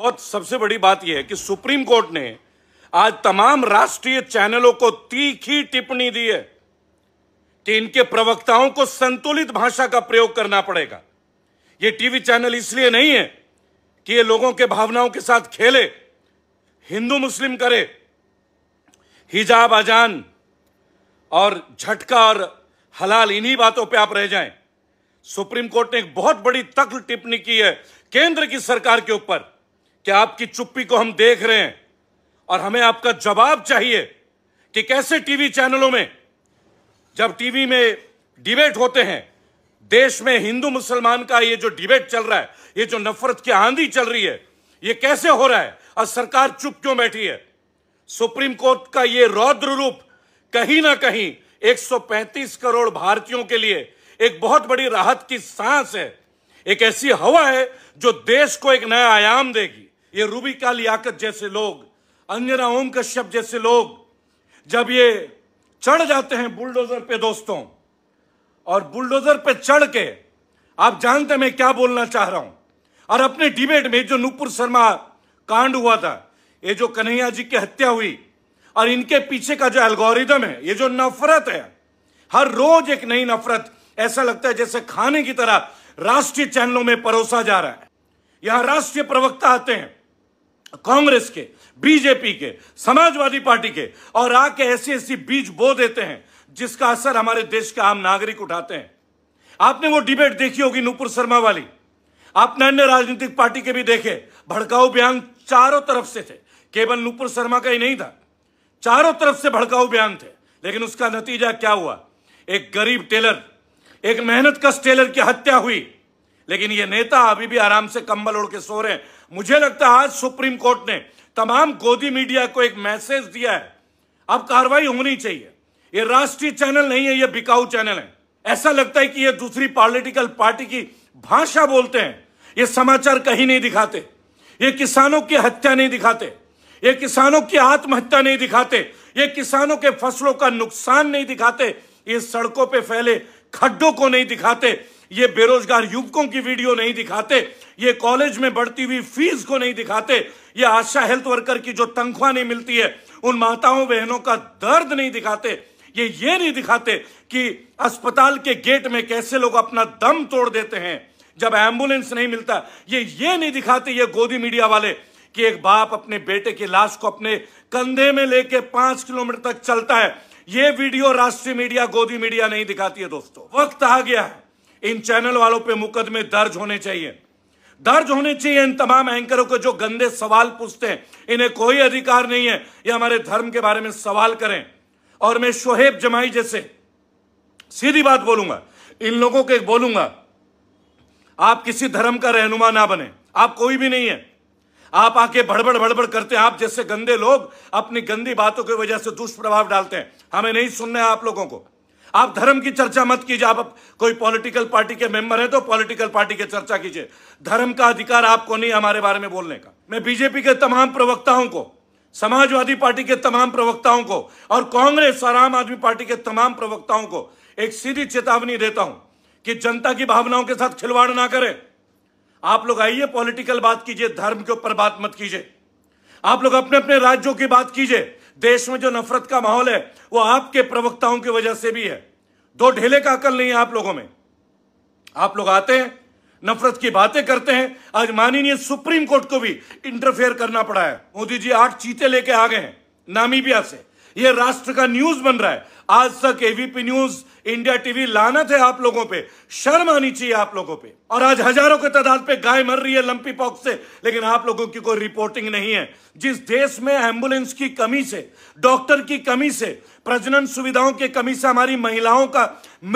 बहुत सबसे बड़ी बात यह है कि सुप्रीम कोर्ट ने आज तमाम राष्ट्रीय चैनलों को तीखी टिप्पणी दी है कि इनके प्रवक्ताओं को संतुलित भाषा का प्रयोग करना पड़ेगा ये टीवी चैनल इसलिए नहीं है कि ये लोगों के भावनाओं के साथ खेले हिंदू मुस्लिम करे हिजाब अजान और झटका और हलाल इन्हीं बातों पे आप रह जाएं सुप्रीम कोर्ट ने एक बहुत बड़ी तकल टिप्पणी की है केंद्र की सरकार के ऊपर कि आपकी चुप्पी को हम देख रहे हैं और हमें आपका जवाब चाहिए कि कैसे टीवी चैनलों में जब टीवी में डिबेट होते हैं देश में हिंदू मुसलमान का ये जो डिबेट चल रहा है ये जो नफरत की आंधी चल रही है ये कैसे हो रहा है और सरकार चुप क्यों बैठी है सुप्रीम कोर्ट का ये रौद्र रूप कहीं ना कहीं 135 करोड़ भारतीयों के लिए एक बहुत बड़ी राहत की सांस है एक ऐसी हवा है जो देश को एक नया आयाम देगी ये का लियाकत जैसे लोग अंजना ओम कश्यप जैसे लोग जब ये चढ़ जाते हैं बुलडोजर पे दोस्तों और बुलडोजर पे चढ़ के आप जानते मैं क्या बोलना चाह रहा हूं और अपने डिबेट में जो नुपुर शर्मा कांड हुआ था ये जो कन्हैया जी की हत्या हुई और इनके पीछे का जो एल्गोरिदम है ये जो नफरत है हर रोज एक नई नफरत ऐसा लगता है जैसे खाने की तरह राष्ट्रीय चैनलों में परोसा जा रहा है यहां राष्ट्रीय प्रवक्ता आते हैं कांग्रेस के बीजेपी के समाजवादी पार्टी के और आके ऐसी ऐसी बीज बो देते हैं जिसका असर हमारे देश के आम नागरिक उठाते हैं आपने वो डिबेट देखी होगी नूपुर शर्मा वाली आपने अन्य राजनीतिक पार्टी के भी देखे भड़काऊ बयान चारों तरफ से थे केवल नूपुर शर्मा का ही नहीं था चारों तरफ से भड़काऊ बयान थे लेकिन उसका नतीजा क्या हुआ एक गरीब टेलर एक मेहनत कश टेलर की हत्या हुई लेकिन ये नेता अभी भी आराम से कंबल ओढ़ के सो रहे हैं मुझे लगता है आज सुप्रीम कोर्ट ने तमाम गोदी मीडिया को एक मैसेज दिया है अब कार्रवाई होनी चाहिए यह राष्ट्रीय चैनल नहीं है यह बिकाऊ चैनल है ऐसा लगता है कि यह दूसरी पॉलिटिकल पार्टी की भाषा बोलते हैं यह समाचार कहीं नहीं दिखाते ये किसानों की हत्या नहीं दिखाते ये किसानों की आत्महत्या नहीं दिखाते ये किसानों के फसलों का नुकसान नहीं दिखाते ये सड़कों पे फैले खड्डों को नहीं दिखाते ये बेरोजगार युवकों की वीडियो नहीं दिखाते ये कॉलेज में बढ़ती हुई फीस को नहीं दिखाते ये आशा हेल्थ वर्कर की जो तनख्वाह नहीं मिलती है उन माताओं बहनों का दर्द नहीं दिखाते ये ये नहीं दिखाते कि अस्पताल के गेट में कैसे लोग अपना दम तोड़ देते हैं जब एम्बुलेंस नहीं मिलता ये ये नहीं दिखाते ये गोदी मीडिया वाले कि एक बाप अपने बेटे की लाश को अपने कंधे में लेके पांच किलोमीटर तक चलता है ये वीडियो राष्ट्रीय मीडिया गोदी मीडिया नहीं दिखाती है दोस्तों वक्त आ गया है इन चैनल वालों पे मुकदमे दर्ज होने चाहिए दर्ज होने चाहिए इन तमाम एंकरों को जो गंदे सवाल पूछते हैं इन्हें कोई अधिकार नहीं है ये हमारे धर्म के बारे में सवाल करें और मैं शोहेब जमाई जैसे सीधी बात बोलूंगा इन लोगों को बोलूंगा आप किसी धर्म का रहनुमा ना बने आप कोई भी नहीं है आप आके भड़बड़ भड़बड़ करते हैं आप जैसे गंदे लोग अपनी गंदी बातों की वजह से दुष्प्रभाव डालते हैं हमें नहीं सुनना है आप लोगों को आप धर्म की चर्चा मत कीजिए आप कोई पॉलिटिकल पार्टी के मेंबर है तो पॉलिटिकल पार्टी की चर्चा कीजिए धर्म का अधिकार आपको नहीं हमारे बारे में बोलने का मैं बीजेपी के तमाम प्रवक्ताओं को समाजवादी पार्टी के तमाम प्रवक्ताओं को और कांग्रेस और आम आदमी पार्टी के तमाम प्रवक्ताओं को एक सीधी चेतावनी देता हूं कि जनता की भावनाओं के साथ खिलवाड़ ना करें आप लोग आइए पॉलिटिकल बात कीजिए धर्म के ऊपर बात मत कीजिए आप लोग अपने अपने राज्यों की बात कीजिए देश में जो नफरत का माहौल है वो आपके प्रवक्ताओं की वजह से भी है दो ढेले का अकल नहीं है आप लोगों में आप लोग आते हैं नफरत की बातें करते हैं आज माननीय सुप्रीम कोर्ट को भी इंटरफेयर करना पड़ा है मोदी जी आठ चीते लेके आ गए हैं नामीबिया से यह राष्ट्र का न्यूज बन रहा है आज तक एवीपी न्यूज इंडिया टीवी लानत है आप लोगों पे शर्म आनी चाहिए आप लोगों पे और आज हजारों के तादाद पे गाय मर रही है लंपी पॉक्स से लेकिन आप लोगों की कोई रिपोर्टिंग नहीं है जिस देश में एम्बुलेंस की कमी से डॉक्टर की कमी से प्रजनन सुविधाओं की कमी से हमारी महिलाओं का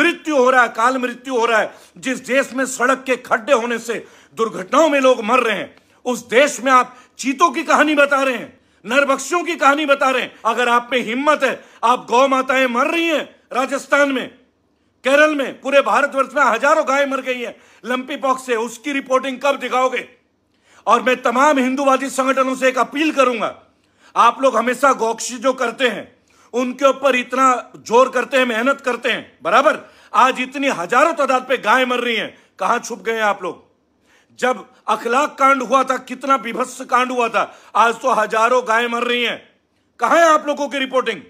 मृत्यु हो रहा है काल मृत्यु हो रहा है जिस देश में सड़क के खड्डे होने से दुर्घटनाओं में लोग मर रहे हैं उस देश में आप चीतों की कहानी बता रहे हैं नरभक्षों की कहानी बता रहे हैं अगर आप में हिम्मत है आप गौ माताएं मर रही हैं राजस्थान में केरल में पूरे भारतवर्ष में हजारों गायें मर गई हैं लंपी पॉक्स से उसकी रिपोर्टिंग कब दिखाओगे और मैं तमाम हिंदूवादी संगठनों से एक अपील करूंगा आप लोग हमेशा गौक्षी जो करते हैं उनके ऊपर इतना जोर करते हैं मेहनत करते हैं बराबर आज इतनी हजारों तादाद पे गाय मर रही हैं कहां छुप गए आप लोग जब अखलाक कांड हुआ था कितना विभत्स कांड हुआ था आज तो हजारों गायें मर रही हैं कहा है आप लोगों की रिपोर्टिंग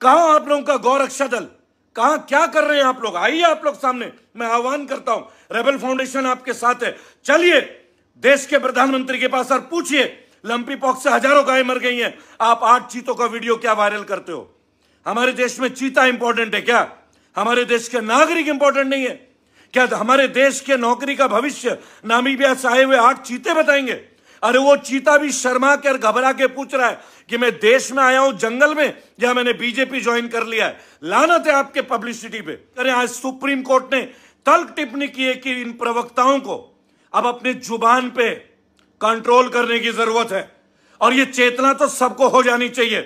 कहा आप लोगों का गौरक्षा दल कहा क्या कर रहे हैं आप लोग आइए आप लोग सामने मैं आह्वान करता हूं रेबल फाउंडेशन आपके साथ है चलिए देश के प्रधानमंत्री के पास और पूछिए लंपी पॉक्स से हजारों गायें मर गई हैं आप आठ चीतों का वीडियो क्या वायरल करते हो हमारे देश में चीता इंपॉर्टेंट है क्या हमारे देश के नागरिक इंपॉर्टेंट नहीं है क्या हमारे देश के नौकरी का भविष्य नामीबिया से आए हुए आठ चीते बताएंगे अरे वो चीता भी शर्मा के और घबरा के पूछ रहा है कि मैं देश में आया हूं जंगल में या मैंने बीजेपी ज्वाइन कर लिया है लानत है आपके पब्लिसिटी पे अरे आज हाँ, सुप्रीम कोर्ट ने तल्क टिप्पणी की है कि इन प्रवक्ताओं को अब अपने जुबान पे कंट्रोल करने की जरूरत है और ये चेतना तो सबको हो जानी चाहिए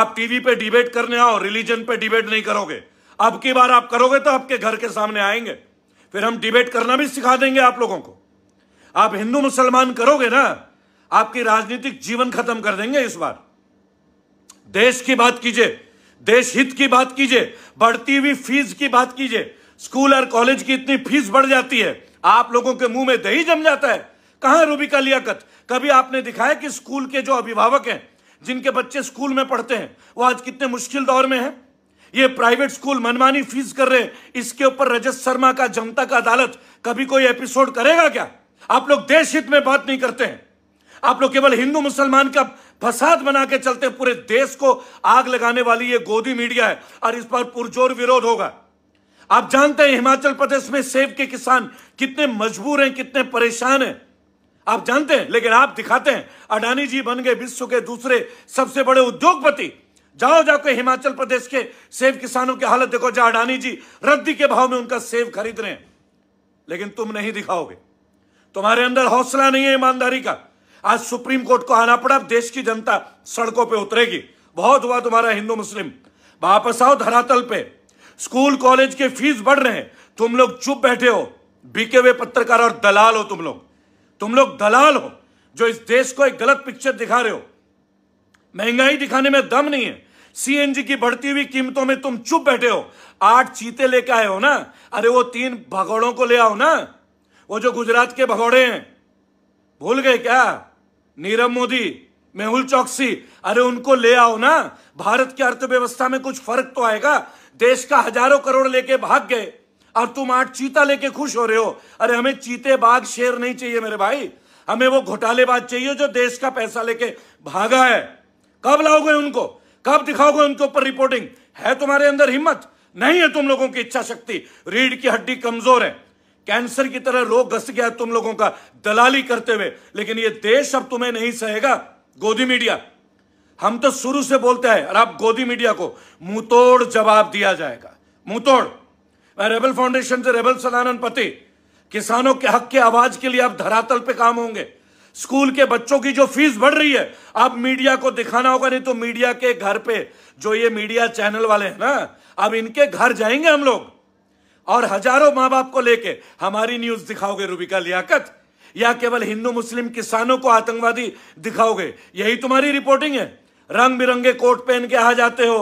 आप टीवी पे डिबेट करने आओ रिलीजन पे डिबेट नहीं करोगे अब की बार आप करोगे तो आपके घर के सामने आएंगे फिर हम डिबेट करना भी सिखा देंगे आप लोगों को आप हिंदू मुसलमान करोगे ना आपकी राजनीतिक जीवन खत्म कर देंगे इस बार देश की बात कीजिए देश हित की बात कीजिए बढ़ती हुई फीस की बात कीजिए स्कूल और कॉलेज की इतनी फीस बढ़ जाती है आप लोगों के मुंह में दही जम जाता है कहां रूबी का लियाकत कभी आपने दिखाया कि स्कूल के जो अभिभावक हैं जिनके बच्चे स्कूल में पढ़ते हैं वो आज कितने मुश्किल दौर में हैं ये प्राइवेट स्कूल मनमानी फीस कर रहे इसके ऊपर रजत शर्मा का जनता का अदालत कभी कोई एपिसोड करेगा क्या आप लोग देश हित में बात नहीं करते हैं आप लोग केवल हिंदू मुसलमान का फसाद बना के चलते पूरे देश को आग लगाने वाली ये गोदी मीडिया है और इस पर पुरजोर विरोध होगा आप जानते हैं हिमाचल प्रदेश में सेब के किसान कितने मजबूर हैं कितने परेशान हैं आप जानते हैं लेकिन आप दिखाते हैं अडानी जी बन गए विश्व के दूसरे सबसे बड़े उद्योगपति जाओ जाके हिमाचल प्रदेश के सेब किसानों की हालत देखो जहां अडानी जी रद्दी के भाव में उनका सेब खरीद रहे हैं लेकिन तुम नहीं दिखाओगे तुम्हारे अंदर हौसला नहीं है ईमानदारी का आज सुप्रीम कोर्ट को आना पड़ा देश की जनता सड़कों पे उतरेगी बहुत हुआ तुम्हारा हिंदू मुस्लिम वापस आओ धरातल पे स्कूल कॉलेज के फीस बढ़ रहे हैं तुम लोग चुप बैठे हो बिके हुए पत्रकार और दलाल हो तुम लोग तुम लोग दलाल हो जो इस देश को एक गलत पिक्चर दिखा रहे हो महंगाई दिखाने में दम नहीं है सीएनजी की बढ़ती हुई कीमतों में तुम चुप बैठे हो आठ चीते लेके आए हो ना अरे वो तीन भगौड़ों को ले आओ ना वो जो गुजरात के भगौड़े हैं भूल गए क्या नीरव मोदी मेहुल चौकसी अरे उनको ले आओ ना भारत की अर्थव्यवस्था में कुछ फर्क तो आएगा देश का हजारों करोड़ लेके भाग गए और तुम आठ चीता लेके खुश हो रहे हो अरे हमें चीते बाघ शेर नहीं चाहिए मेरे भाई हमें वो घोटालेबाज चाहिए जो देश का पैसा लेके भागा है कब लाओगे उनको कब दिखाओगे उनके ऊपर रिपोर्टिंग है तुम्हारे अंदर हिम्मत नहीं है तुम लोगों की इच्छा शक्ति रीढ़ की हड्डी कमजोर है कैंसर की तरह रोग घस गया तुम लोगों का दलाली करते हुए लेकिन ये देश अब तुम्हें नहीं सहेगा गोदी मीडिया हम तो शुरू से बोलते हैं और आप गोदी मीडिया को मुंह जवाब दिया जाएगा मुंह मैं रेबल फाउंडेशन से रेबल सदानंद पति किसानों के हक की आवाज के लिए आप धरातल पे काम होंगे स्कूल के बच्चों की जो फीस बढ़ रही है अब मीडिया को दिखाना होगा नहीं तो मीडिया के घर पे जो ये मीडिया चैनल वाले हैं ना अब इनके घर जाएंगे हम लोग और हजारों मां बाप को लेके हमारी न्यूज दिखाओगे रूबिका लियाकत या केवल हिंदू मुस्लिम किसानों को आतंकवादी दिखाओगे यही तुम्हारी रिपोर्टिंग है रंग बिरंगे कोट पहन के आ जाते हो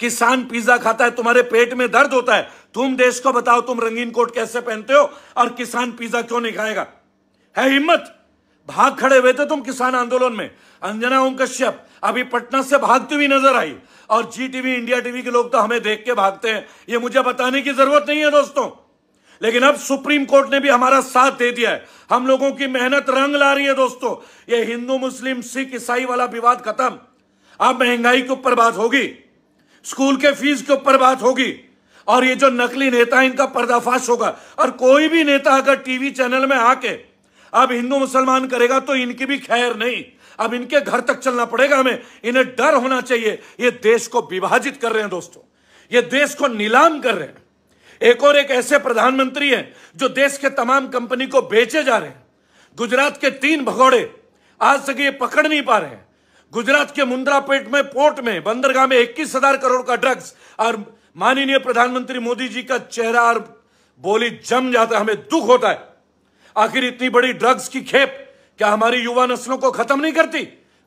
किसान पिज्जा खाता है तुम्हारे पेट में दर्द होता है तुम देश को बताओ तुम रंगीन कोट कैसे पहनते हो और किसान पिज्जा क्यों नहीं खाएगा है हिम्मत भाग खड़े हुए थे तुम किसान आंदोलन में अंजना ओम कश्यप अभी पटना से भागती हुई नजर आई और जी टीवी इंडिया टीवी के लोग तो हमें देख के भागते हैं ये मुझे बताने की जरूरत नहीं है दोस्तों लेकिन अब सुप्रीम कोर्ट ने भी हमारा साथ दे दिया है हम लोगों की मेहनत रंग ला रही है दोस्तों ये हिंदू मुस्लिम सिख ईसाई वाला विवाद खत्म अब महंगाई के ऊपर बात होगी स्कूल के फीस के ऊपर बात होगी और ये जो नकली नेता है इनका पर्दाफाश होगा और कोई भी नेता अगर टीवी चैनल में आके अब हिंदू मुसलमान करेगा तो इनकी भी खैर नहीं अब इनके घर तक चलना पड़ेगा हमें इन्हें डर होना चाहिए ये देश को विभाजित कर रहे हैं दोस्तों ये देश को नीलाम कर रहे हैं एक और एक ऐसे प्रधानमंत्री हैं जो देश के तमाम कंपनी को बेचे जा रहे हैं गुजरात के तीन भगोड़े आज तक ये पकड़ नहीं पा रहे हैं गुजरात के मुंद्रापेट में पोर्ट में बंदरगाह में इक्कीस हजार करोड़ का ड्रग्स और माननीय प्रधानमंत्री मोदी जी का चेहरा और बोली जम जाता है हमें दुख होता है आखिर इतनी बड़ी ड्रग्स की खेप क्या हमारी युवा नस्लों को खत्म नहीं करती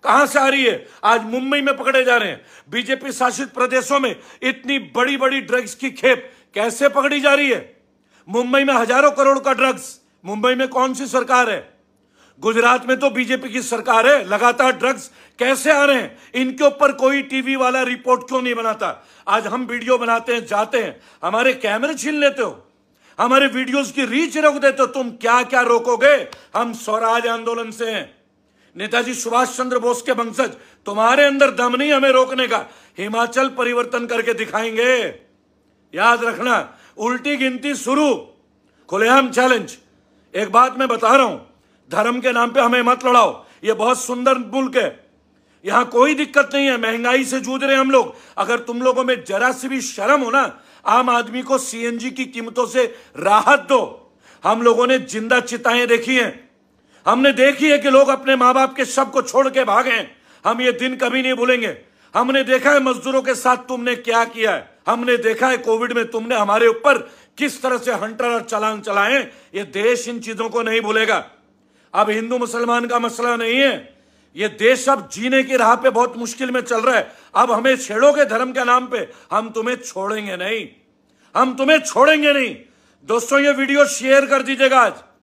कहां से आ रही है आज मुंबई में पकड़े जा रहे हैं बीजेपी शासित प्रदेशों में इतनी बड़ी बड़ी ड्रग्स की खेप कैसे पकड़ी जा रही है मुंबई में हजारों करोड़ का ड्रग्स मुंबई में कौन सी सरकार है गुजरात में तो बीजेपी की सरकार है लगातार ड्रग्स कैसे आ रहे हैं इनके ऊपर कोई टीवी वाला रिपोर्ट क्यों नहीं बनाता आज हम वीडियो बनाते हैं जाते हैं हमारे कैमरे छीन लेते हो हमारे वीडियोस की रीच रोक दे तो तुम क्या क्या रोकोगे हम स्वराज आंदोलन से हैं नेताजी सुभाष चंद्र बोस के वंशज तुम्हारे अंदर दम नहीं हमें रोकने का हिमाचल परिवर्तन करके दिखाएंगे याद रखना उल्टी गिनती शुरू खुलेआम चैलेंज एक बात मैं बता रहा हूं धर्म के नाम पे हमें मत लड़ाओ ये बहुत सुंदर मुल्क है यहां कोई दिक्कत नहीं है महंगाई से जूझ रहे हम लोग अगर तुम लोगों में जरा सी भी शर्म हो ना आम आदमी को सीएनजी की कीमतों से राहत दो हम लोगों ने जिंदा चिताएं देखी हैं हमने देखी है कि लोग अपने मां बाप के सब को छोड़ के भागे हैं हम ये दिन कभी नहीं भूलेंगे हमने देखा है मजदूरों के साथ तुमने क्या किया है हमने देखा है कोविड में तुमने हमारे ऊपर किस तरह से हंटर और चलान चलाए ये देश इन चीजों को नहीं भूलेगा अब हिंदू मुसलमान का मसला नहीं है ये देश अब जीने की राह पे बहुत मुश्किल में चल रहा है अब हमें छेड़ोगे धर्म के नाम पे हम तुम्हें छोड़ेंगे नहीं हम तुम्हें छोड़ेंगे नहीं दोस्तों ये वीडियो शेयर कर दीजिएगा आज